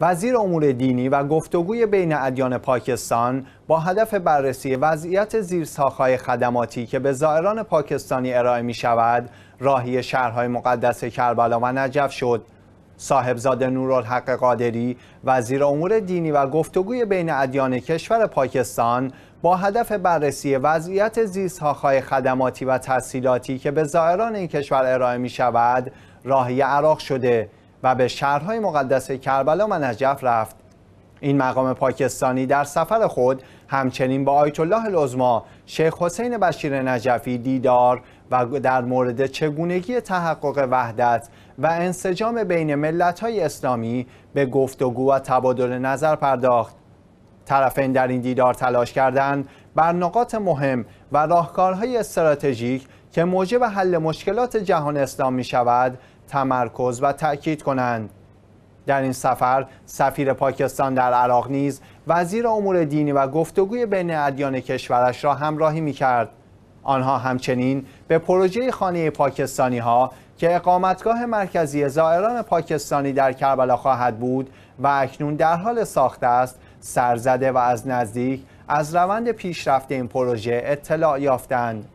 وزیر امور دینی و گفتگوی بین ادیان پاکستان با هدف بررسی وضعیت زیرساخهای خدماتی که به زائران پاکستانی ارائه می شود راهی شهرهای مقدس کربلا و نجف شد صاحبزاده نورالحق قادری وزیر امور دینی و گفتگوی بین ادیان کشور پاکستان با هدف بررسی وضعیت زیرساخهای خدماتی و تحصیلاتی که به زائران این کشور ارائه می شود راهی عراق شده و به شهرهای مقدس کربلا و نجف رفت این مقام پاکستانی در سفر خود همچنین با آیت الله لزما، شیخ حسین بشیر نجفی دیدار و در مورد چگونگی تحقق وحدت و انسجام بین های اسلامی به گفتگو و تبادل نظر پرداخت طرفین در این دیدار تلاش کردند بر نقاط مهم و راهکارهای استراتژیک که موجب حل مشکلات جهان اسلام می شود تمرکز و تاکید کنند در این سفر سفیر پاکستان در عراق نیز وزیر امور دینی و گفتگوی بین ادیان کشورش را همراهی می کرد. آنها همچنین به پروژه خانه پاکستانی ها که اقامتگاه مرکزی زائران پاکستانی در کربلا خواهد بود و اکنون در حال ساخت است سرزده و از نزدیک از روند پیشرفت این پروژه اطلاع یافتند.